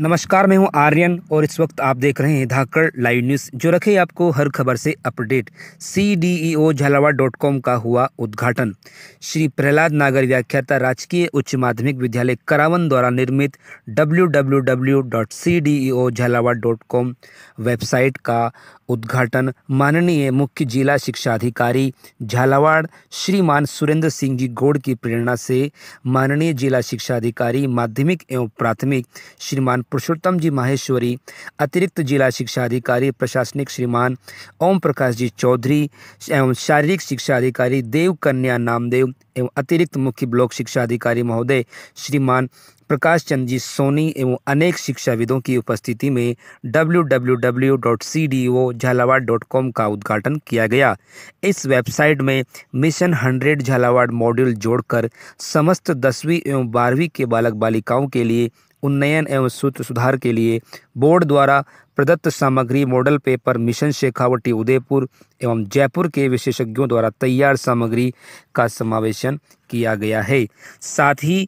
नमस्कार मैं हूं आर्यन और इस वक्त आप देख रहे हैं धाकड़ लाइव न्यूज़ जो रखे आपको हर खबर से update C D E O Jhalawar dot com का हुआ उद्घाटन श्री प्रहलाद नागर व्याख्याता राजकीय उच्च माध्यमिक विद्यालय करावन द्वारा निर्मित W W W dot C D E O Jhalawar dot com website का उद्घाटन माननीय मुख्य जिला शिक्षा अधिकारी झालावाड़ श्रीमान सुरेंद्र सिंह जी गौड़ की प्रेरणा से माननीय जिला शिक्षा अधिकारी माध्यमिक एवं प्राथमिक श्रीमान पुरुषोत्तम जी माहेश्वरी अतिरिक्त जिला शिक्षा अधिकारी प्रशासनिक श्रीमान ओम प्रकाश जी चौधरी एवं शारीरिक शिक्षा अधिकारी देव कन्या नामदेव एवं अतिरिक्त मुख्य ब्लॉक शिक्षा अधिकारी महोदय श्रीमान प्रकाश चंद जी सोनी एवं अनेक शिक्षाविदों की उपस्थिति में डब्ल्यू का उद्घाटन किया गया इस वेबसाइट में मिशन हंड्रेड झालावाड़ मॉड्यूल जोड़कर समस्त दसवीं एवं बारहवीं के बालक बालिकाओं के लिए उन्नयन एवं सूत्र सुधार के लिए बोर्ड द्वारा प्रदत्त सामग्री model paper mission Shekhawati Udaipur एवं जयपुर के विशेषज्ञों द्वारा तैयार सामग्री का समावेशन किया गया है साथ ही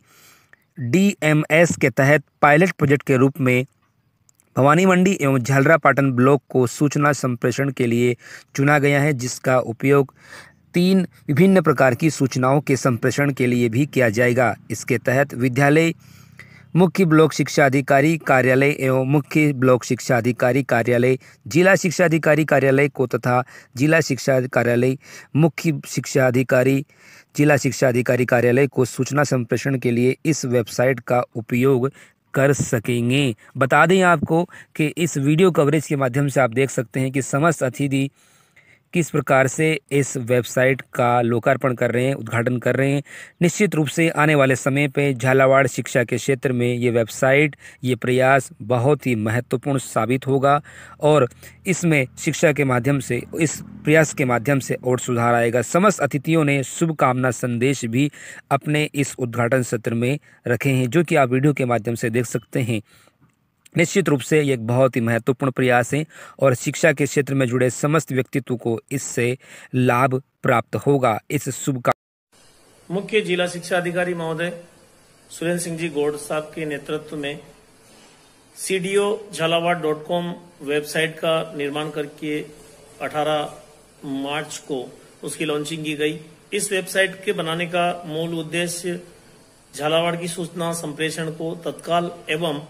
डीएमएस के तहत पायलट प्रोजेक्ट के रूप में भवानी मंडी एवं झालरापाटन ब्लॉक को सूचना संप्रेषण के लिए चुना गया है जिसका उपयोग तीन विभिन्न प्रकार की सूचनाओं के संप्रेषण के लिए भी किया जाएगा इसके तहत विद्यालय मुख्य ब्लॉक शिक्षा अधिकारी कार्यालय एवं मुख्य ब्लॉक शिक्षा अधिकारी कार्यालय जिला शिक्षा अधिकारी कार्यालय को तथा जिला शिक्षा कार्यालय मुख्य शिक्षा अधिकारी जिला शिक्षा अधिकारी कार्यालय को सूचना संप्रेषण के लिए इस वेबसाइट का उपयोग कर सकेंगे बता दें आपको कि इस वीडियो कवरेज के माध्यम से आप देख सकते हैं कि समस्त अतिथि किस प्रकार से इस वेबसाइट का लोकार्पण कर रहे हैं उद्घाटन कर रहे हैं निश्चित रूप से आने वाले समय पे झालावाड़ शिक्षा के क्षेत्र में ये वेबसाइट ये प्रयास बहुत ही महत्वपूर्ण साबित होगा और इसमें शिक्षा के माध्यम से इस प्रयास के माध्यम से और सुधार आएगा समस्त अतिथियों ने शुभकामना संदेश भी अपने इस उद्घाटन सत्र में रखे हैं जो कि आप वीडियो के माध्यम से देख सकते हैं निश्चित रूप से ये एक बहुत ही महत्वपूर्ण प्रयास है और शिक्षा के क्षेत्र में जुड़े समस्त व्यक्तित्व को इससे लाभ प्राप्त होगा इस शुभ का मुख्य जिला शिक्षा अधिकारी महोदय सुरेंद्र सिंह जी गोड साहब के नेतृत्व में C D O Jhalawar dot com website का निर्माण करके 18 मार्च को उसकी लॉन्चिंग की गई इस वेबसाइट के बनाने का मूल उद्देश्य झालावाड़ की सूचना संप्रेषण को तत्काल एवं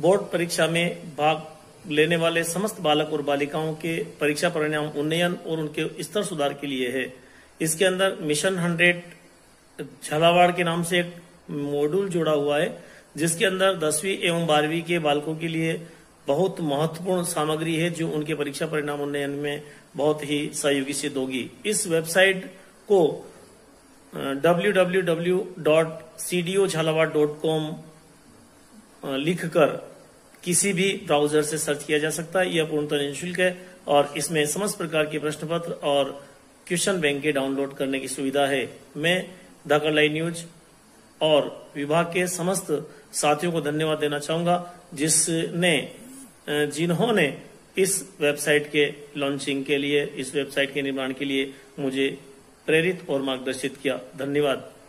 बोर्ड परीक्षा में भाग लेने वाले समस्त बालक और बालिकाओं के परीक्षा परिणाम उन्नयन और उनके स्तर सुधार के लिए है इसके अंदर मिशन हंड्रेड झालावाड़ के नाम से एक मॉड्यूल जुड़ा हुआ है जिसके अंदर दसवीं एवं बारहवीं के बालकों के लिए बहुत महत्वपूर्ण सामग्री है जो उनके परीक्षा परिणाम उन्नयन में बहुत ही सहयोगी सिद्ध होगी इस वेबसाइट को W W W dot C D O Jhalawar dot com लिखकर किसी भी ब्राउजर से सर्च किया जा सकता है यह पूर्णतः निःशुल्क है और इसमें समस्त प्रकार के प्रश्न पत्र और क्वेश्चन बैंक के डाउनलोड करने की सुविधा है मैं धाकड़ लाइव न्यूज और विभाग के समस्त साथियों को धन्यवाद देना चाहूंगा जिसने जिन्होंने इस वेबसाइट के लॉन्चिंग के लिए इस वेबसाइट के निर्माण के लिए मुझे प्रेरित और मार्गदर्शित किया धन्यवाद